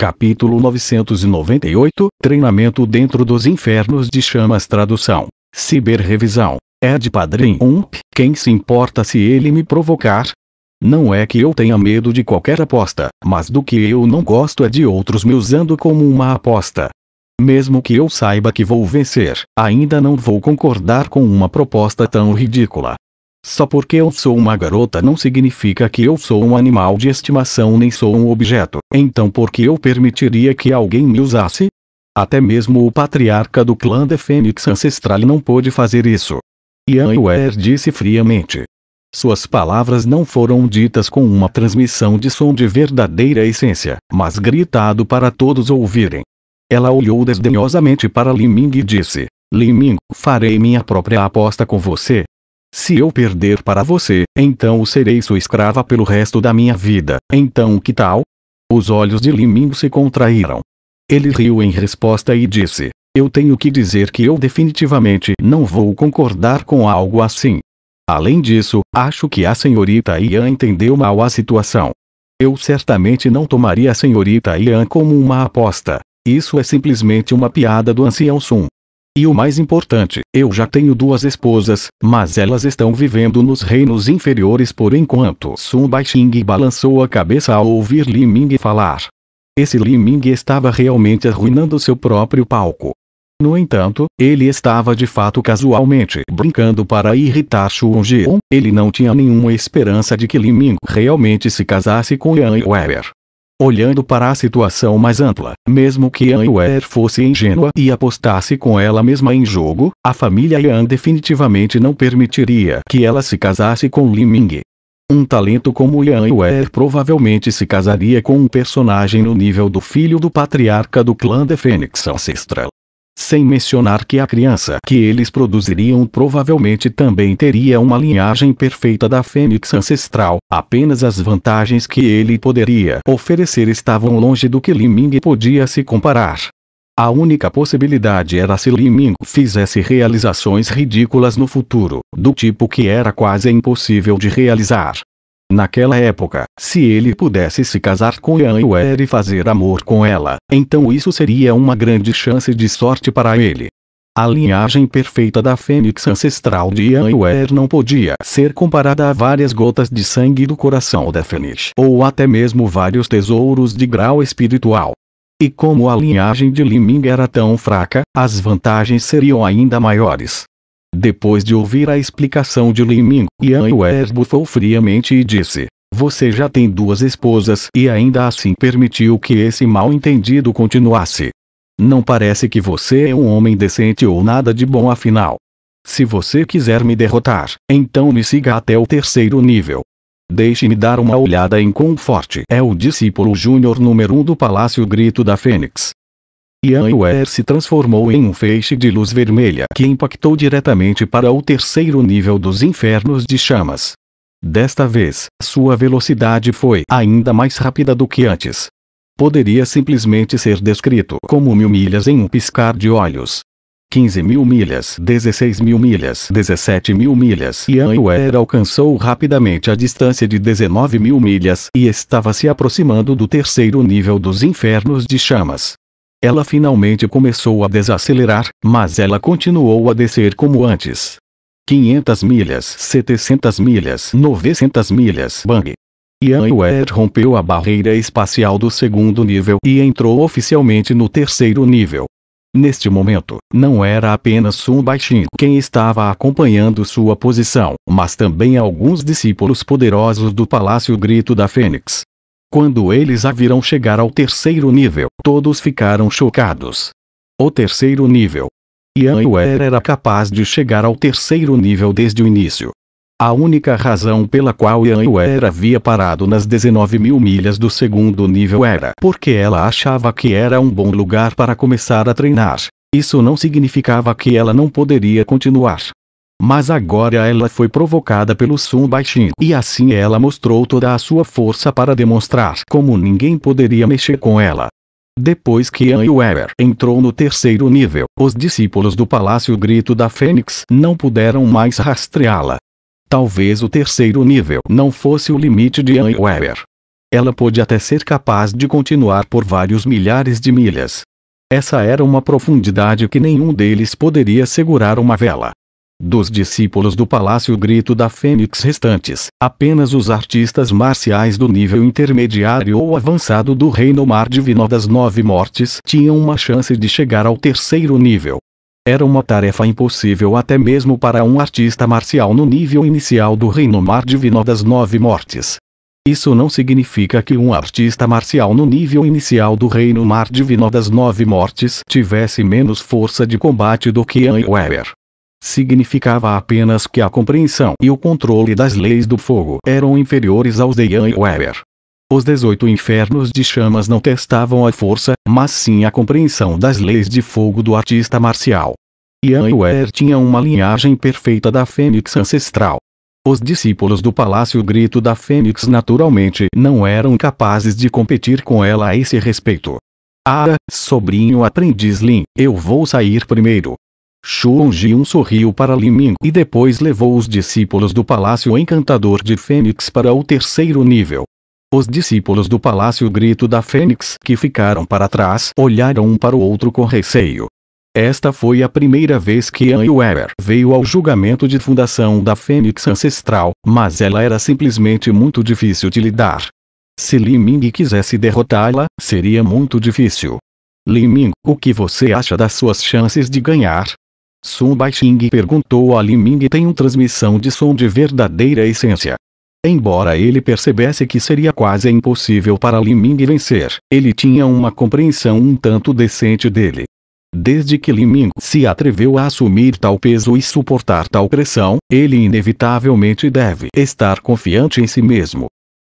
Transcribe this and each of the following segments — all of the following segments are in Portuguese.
Capítulo 998 Treinamento dentro dos infernos de chamas Tradução Ciberrevisão É de Padrim Ump Quem se importa se ele me provocar? Não é que eu tenha medo de qualquer aposta, mas do que eu não gosto é de outros me usando como uma aposta. Mesmo que eu saiba que vou vencer, ainda não vou concordar com uma proposta tão ridícula. Só porque eu sou uma garota não significa que eu sou um animal de estimação nem sou um objeto. Então por que eu permitiria que alguém me usasse? Até mesmo o patriarca do clã de Fênix Ancestral não pôde fazer isso. Ian Ware disse friamente. Suas palavras não foram ditas com uma transmissão de som de verdadeira essência, mas gritado para todos ouvirem. Ela olhou desdenhosamente para Liming e disse: Liming, farei minha própria aposta com você, se eu perder para você, então o serei sua escrava pelo resto da minha vida, então que tal? Os olhos de Liming se contraíram. Ele riu em resposta e disse: Eu tenho que dizer que eu definitivamente não vou concordar com algo assim. Além disso, acho que a senhorita Ian entendeu mal a situação. Eu certamente não tomaria a senhorita Ian como uma aposta. Isso é simplesmente uma piada do ancião Sun. E o mais importante, eu já tenho duas esposas, mas elas estão vivendo nos reinos inferiores por enquanto. Sun Baixing balançou a cabeça ao ouvir Li Ming falar. Esse Li Ming estava realmente arruinando seu próprio palco. No entanto, ele estava de fato casualmente brincando para irritar Xuan Jiun. ele não tinha nenhuma esperança de que Li Ming realmente se casasse com Yang Weber olhando para a situação mais ampla. Mesmo que Yang Ware fosse ingênua e apostasse com ela mesma em jogo, a família Yan definitivamente não permitiria que ela se casasse com Li Ming. Um talento como Yan Ware provavelmente se casaria com um personagem no nível do filho do patriarca do clã de Fênix Ancestral sem mencionar que a criança que eles produziriam provavelmente também teria uma linhagem perfeita da fênix ancestral. Apenas as vantagens que ele poderia oferecer estavam longe do que Liming podia se comparar. A única possibilidade era se Liming fizesse realizações ridículas no futuro, do tipo que era quase impossível de realizar. Naquela época, se ele pudesse se casar com Yan Yuer e fazer amor com ela, então isso seria uma grande chance de sorte para ele. A linhagem perfeita da fênix ancestral de Yan Yuer não podia ser comparada a várias gotas de sangue do coração da fênix ou até mesmo vários tesouros de grau espiritual. E como a linhagem de Liming era tão fraca, as vantagens seriam ainda maiores. Depois de ouvir a explicação de Lin Ming, Yan Yuer bufou friamente e disse. Você já tem duas esposas e ainda assim permitiu que esse mal entendido continuasse. Não parece que você é um homem decente ou nada de bom afinal. Se você quiser me derrotar, então me siga até o terceiro nível. Deixe-me dar uma olhada em quão forte é o discípulo júnior número 1 um do Palácio Grito da Fênix. Ian se transformou em um feixe de luz vermelha que impactou diretamente para o terceiro nível dos infernos de chamas. Desta vez, sua velocidade foi ainda mais rápida do que antes. Poderia simplesmente ser descrito como mil milhas em um piscar de olhos. 15 mil milhas, 16 mil milhas, 17 mil milhas. Ian Ware alcançou rapidamente a distância de 19 mil milhas e estava se aproximando do terceiro nível dos infernos de chamas. Ela finalmente começou a desacelerar, mas ela continuou a descer como antes. 500 milhas, 700 milhas, 900 milhas, bang. Yan Ware rompeu a barreira espacial do segundo nível e entrou oficialmente no terceiro nível. Neste momento, não era apenas um baixinho quem estava acompanhando sua posição, mas também alguns discípulos poderosos do Palácio Grito da Fênix. Quando eles a viram chegar ao terceiro nível, todos ficaram chocados. O terceiro nível. Ian Ware era capaz de chegar ao terceiro nível desde o início. A única razão pela qual Ian Ware havia parado nas 19 mil milhas do segundo nível era porque ela achava que era um bom lugar para começar a treinar. Isso não significava que ela não poderia continuar. Mas agora ela foi provocada pelo som baixinho e assim ela mostrou toda a sua força para demonstrar como ninguém poderia mexer com ela. Depois que Ian Weber entrou no terceiro nível, os discípulos do Palácio Grito da Fênix não puderam mais rastreá-la. Talvez o terceiro nível não fosse o limite de Ian Weber. Ela pôde até ser capaz de continuar por vários milhares de milhas. Essa era uma profundidade que nenhum deles poderia segurar uma vela. Dos discípulos do Palácio Grito da Fênix restantes, apenas os artistas marciais do nível intermediário ou avançado do Reino Mar Divino das Nove Mortes tinham uma chance de chegar ao terceiro nível. Era uma tarefa impossível até mesmo para um artista marcial no nível inicial do Reino Mar Divino das Nove Mortes. Isso não significa que um artista marcial no nível inicial do Reino Mar Divino das Nove Mortes tivesse menos força de combate do que Anne Weber significava apenas que a compreensão e o controle das leis do fogo eram inferiores aos de e Weber. Os 18 infernos de chamas não testavam a força, mas sim a compreensão das leis de fogo do artista marcial. Ian Weber tinha uma linhagem perfeita da fênix ancestral. Os discípulos do Palácio Grito da Fênix naturalmente não eram capazes de competir com ela a esse respeito. Ah, sobrinho aprendiz Lin, eu vou sair primeiro, Xuanjian sorriu para Liming e depois levou os discípulos do Palácio Encantador de Fênix para o terceiro nível. Os discípulos do Palácio Grito da Fênix que ficaram para trás olharam um para o outro com receio. Esta foi a primeira vez que Anne Weber veio ao julgamento de fundação da Fênix Ancestral, mas ela era simplesmente muito difícil de lidar. Se Li Ming quisesse derrotá-la, seria muito difícil. Li Ming, o que você acha das suas chances de ganhar? Sun Baixing perguntou a Ming tem transmissão de som de verdadeira essência. Embora ele percebesse que seria quase impossível para Ming vencer, ele tinha uma compreensão um tanto decente dele. Desde que Ming se atreveu a assumir tal peso e suportar tal pressão, ele inevitavelmente deve estar confiante em si mesmo.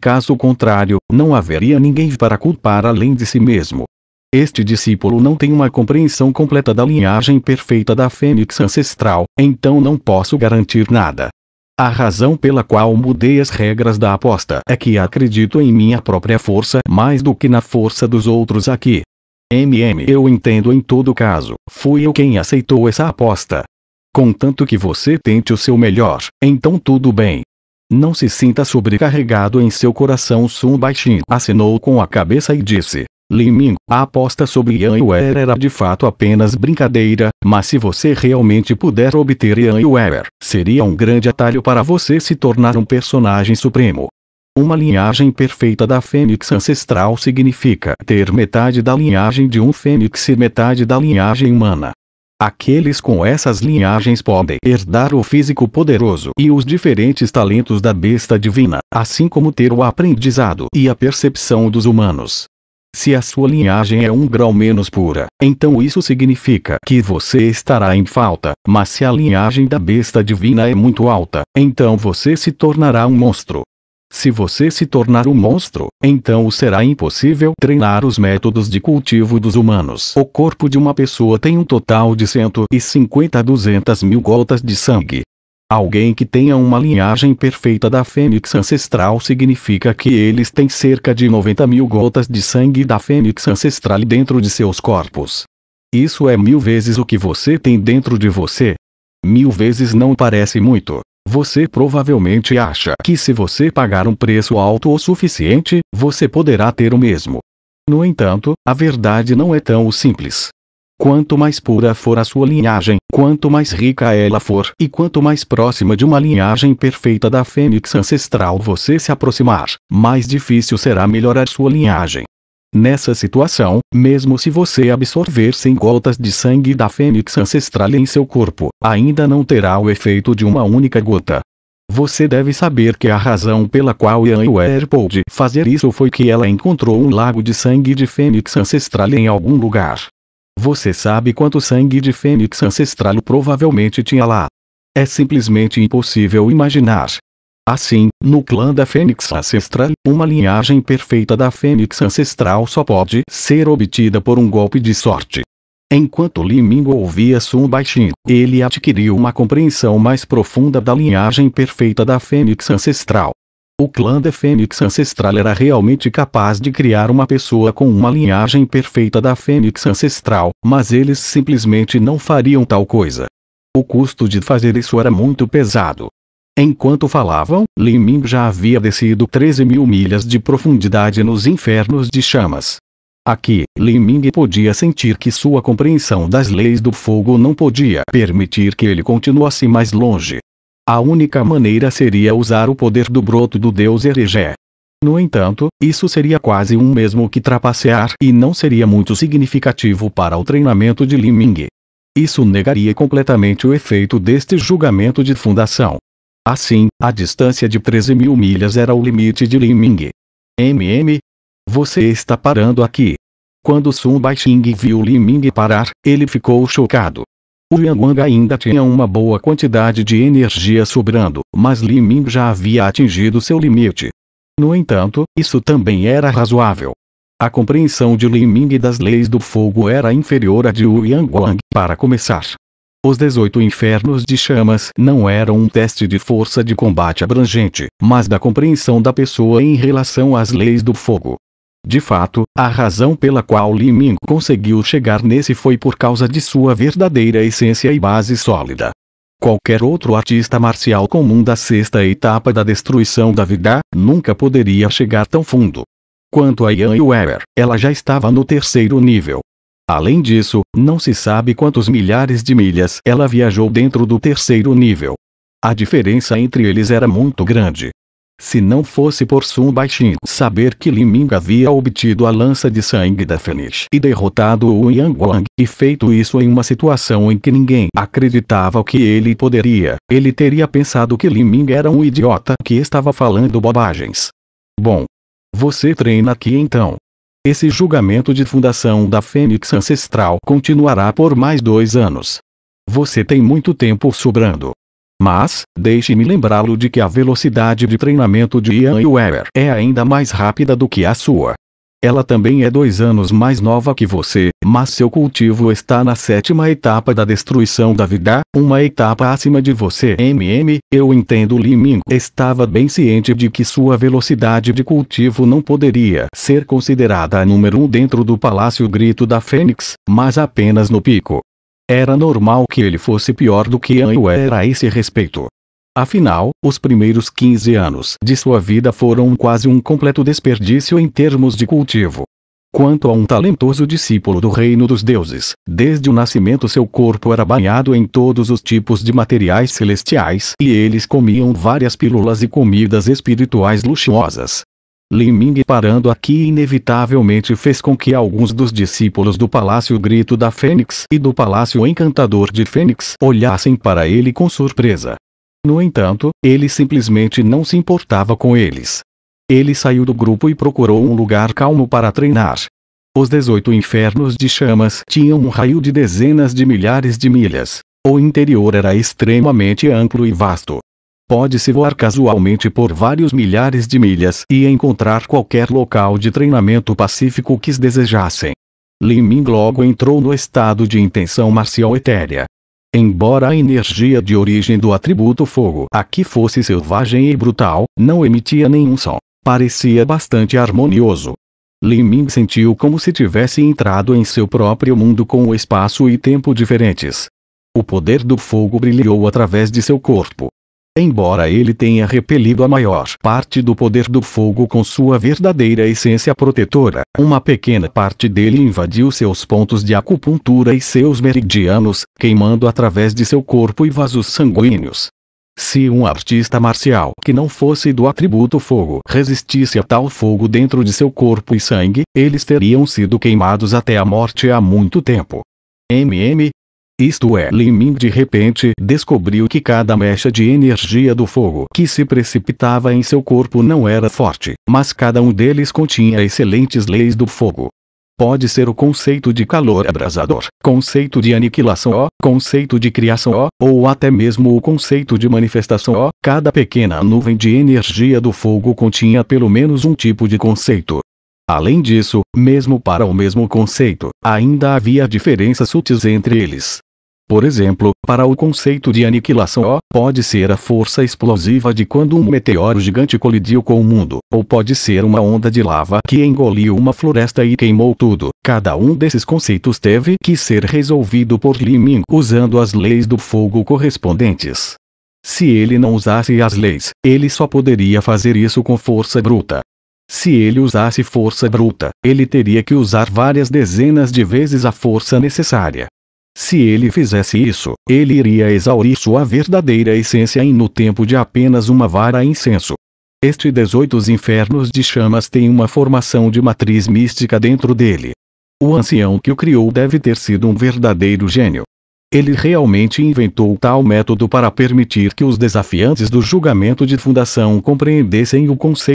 Caso contrário, não haveria ninguém para culpar além de si mesmo. Este discípulo não tem uma compreensão completa da linhagem perfeita da fênix ancestral, então não posso garantir nada. A razão pela qual mudei as regras da aposta é que acredito em minha própria força mais do que na força dos outros aqui. MM, eu entendo em todo caso, fui eu quem aceitou essa aposta. Contanto que você tente o seu melhor, então tudo bem. Não se sinta sobrecarregado em seu coração. Sun Baishin acenou com a cabeça e disse: Liming, a aposta sobre Ian Weber era de fato apenas brincadeira, mas se você realmente puder obter Ian Weber, seria um grande atalho para você se tornar um personagem supremo. Uma linhagem perfeita da fênix ancestral significa ter metade da linhagem de um fênix e metade da linhagem humana. Aqueles com essas linhagens podem herdar o físico poderoso e os diferentes talentos da besta divina, assim como ter o aprendizado e a percepção dos humanos. Se a sua linhagem é um grau menos pura, então isso significa que você estará em falta, mas se a linhagem da besta divina é muito alta, então você se tornará um monstro. Se você se tornar um monstro, então será impossível treinar os métodos de cultivo dos humanos. O corpo de uma pessoa tem um total de 150 a 200 mil gotas de sangue, Alguém que tenha uma linhagem perfeita da fênix ancestral significa que eles têm cerca de 90 mil gotas de sangue da fênix ancestral dentro de seus corpos. Isso é mil vezes o que você tem dentro de você. Mil vezes não parece muito. Você provavelmente acha que se você pagar um preço alto o suficiente, você poderá ter o mesmo. No entanto, a verdade não é tão simples. Quanto mais pura for a sua linhagem, quanto mais rica ela for e quanto mais próxima de uma linhagem perfeita da fênix ancestral você se aproximar, mais difícil será melhorar sua linhagem. Nessa situação, mesmo se você absorver 100 gotas de sangue da fênix ancestral em seu corpo, ainda não terá o efeito de uma única gota. Você deve saber que a razão pela qual Ian Ware pôde fazer isso foi que ela encontrou um lago de sangue de fênix ancestral em algum lugar, você sabe quanto sangue de fênix ancestral provavelmente tinha lá? É simplesmente impossível imaginar. Assim, no clã da Fênix Ancestral, uma linhagem perfeita da Fênix Ancestral só pode ser obtida por um golpe de sorte. Enquanto Limingo ouvia Sun baixinho, ele adquiriu uma compreensão mais profunda da linhagem perfeita da Fênix Ancestral. O clã da Fênix Ancestral era realmente capaz de criar uma pessoa com uma linhagem perfeita da Fênix Ancestral, mas eles simplesmente não fariam tal coisa. O custo de fazer isso era muito pesado. Enquanto falavam, Lin Ming já havia descido 13 mil milhas de profundidade nos infernos de chamas. Aqui, Lin Ming podia sentir que sua compreensão das leis do fogo não podia permitir que ele continuasse mais longe. A única maneira seria usar o poder do broto do deus Eregé. No entanto, isso seria quase um mesmo que trapacear e não seria muito significativo para o treinamento de Liming. Isso negaria completamente o efeito deste julgamento de fundação. Assim, a distância de 13 mil milhas era o limite de Liming. MM? Você está parando aqui. Quando Sun Baixing viu Liming parar, ele ficou chocado. O Yang ainda tinha uma boa quantidade de energia sobrando, mas Li Ming já havia atingido seu limite. No entanto, isso também era razoável. A compreensão de Li Ming das leis do fogo era inferior à de Wu Yang para começar. Os 18 infernos de chamas não eram um teste de força de combate abrangente, mas da compreensão da pessoa em relação às leis do fogo. De fato, a razão pela qual Li Ming conseguiu chegar nesse foi por causa de sua verdadeira essência e base sólida. Qualquer outro artista marcial comum da sexta etapa da destruição da vida nunca poderia chegar tão fundo. Quanto a Yan Weber, ela já estava no terceiro nível. Além disso, não se sabe quantos milhares de milhas ela viajou dentro do terceiro nível. A diferença entre eles era muito grande se não fosse por Sun Baixinho saber que Lin Ming havia obtido a lança de sangue da Fênix e derrotado o Yang Wang, e feito isso em uma situação em que ninguém acreditava que ele poderia, ele teria pensado que Lin Ming era um idiota que estava falando bobagens. Bom. Você treina aqui então. Esse julgamento de fundação da Fênix Ancestral continuará por mais dois anos. Você tem muito tempo sobrando. Mas, deixe-me lembrá-lo de que a velocidade de treinamento de Ian Weber é ainda mais rápida do que a sua. Ela também é dois anos mais nova que você, mas seu cultivo está na sétima etapa da destruição da vida, uma etapa acima de você. MM, eu entendo Liming estava bem ciente de que sua velocidade de cultivo não poderia ser considerada a número um dentro do Palácio Grito da Fênix, mas apenas no pico. Era normal que ele fosse pior do que An o era a esse respeito. Afinal, os primeiros 15 anos de sua vida foram quase um completo desperdício em termos de cultivo. Quanto a um talentoso discípulo do reino dos deuses, desde o nascimento seu corpo era banhado em todos os tipos de materiais celestiais e eles comiam várias pílulas e comidas espirituais luxuosas, Liming parando aqui inevitavelmente fez com que alguns dos discípulos do Palácio Grito da Fênix e do Palácio Encantador de Fênix olhassem para ele com surpresa. No entanto, ele simplesmente não se importava com eles. Ele saiu do grupo e procurou um lugar calmo para treinar. Os 18 infernos de chamas tinham um raio de dezenas de milhares de milhas. O interior era extremamente amplo e vasto. Pode-se voar casualmente por vários milhares de milhas e encontrar qualquer local de treinamento pacífico que desejassem. Lin Ming logo entrou no estado de intenção marcial etérea. Embora a energia de origem do atributo fogo aqui fosse selvagem e brutal, não emitia nenhum som. Parecia bastante harmonioso. Lin Ming sentiu como se tivesse entrado em seu próprio mundo com o espaço e tempo diferentes. O poder do fogo brilhou através de seu corpo, Embora ele tenha repelido a maior parte do poder do fogo com sua verdadeira essência protetora, uma pequena parte dele invadiu seus pontos de acupuntura e seus meridianos, queimando através de seu corpo e vasos sanguíneos. Se um artista marcial que não fosse do atributo fogo resistisse a tal fogo dentro de seu corpo e sangue, eles teriam sido queimados até a morte há muito tempo. MM, isto é, Lin Ming de repente descobriu que cada mecha de energia do fogo que se precipitava em seu corpo não era forte, mas cada um deles continha excelentes leis do fogo. Pode ser o conceito de calor abrasador, conceito de aniquilação ó, conceito de criação ó, ou até mesmo o conceito de manifestação ó. Cada pequena nuvem de energia do fogo continha pelo menos um tipo de conceito. Além disso, mesmo para o mesmo conceito, ainda havia diferenças sutis entre eles. Por exemplo, para o conceito de aniquilação pode ser a força explosiva de quando um meteoro gigante colidiu com o mundo, ou pode ser uma onda de lava que engoliu uma floresta e queimou tudo. Cada um desses conceitos teve que ser resolvido por Li Ming usando as leis do fogo correspondentes. Se ele não usasse as leis, ele só poderia fazer isso com força bruta. Se ele usasse força bruta, ele teria que usar várias dezenas de vezes a força necessária, se ele fizesse isso, ele iria exaurir sua verdadeira essência em no tempo de apenas uma vara incenso. Este 18 infernos de chamas tem uma formação de matriz mística dentro dele. O ancião que o criou deve ter sido um verdadeiro gênio. Ele realmente inventou tal método para permitir que os desafiantes do julgamento de fundação compreendessem o conceito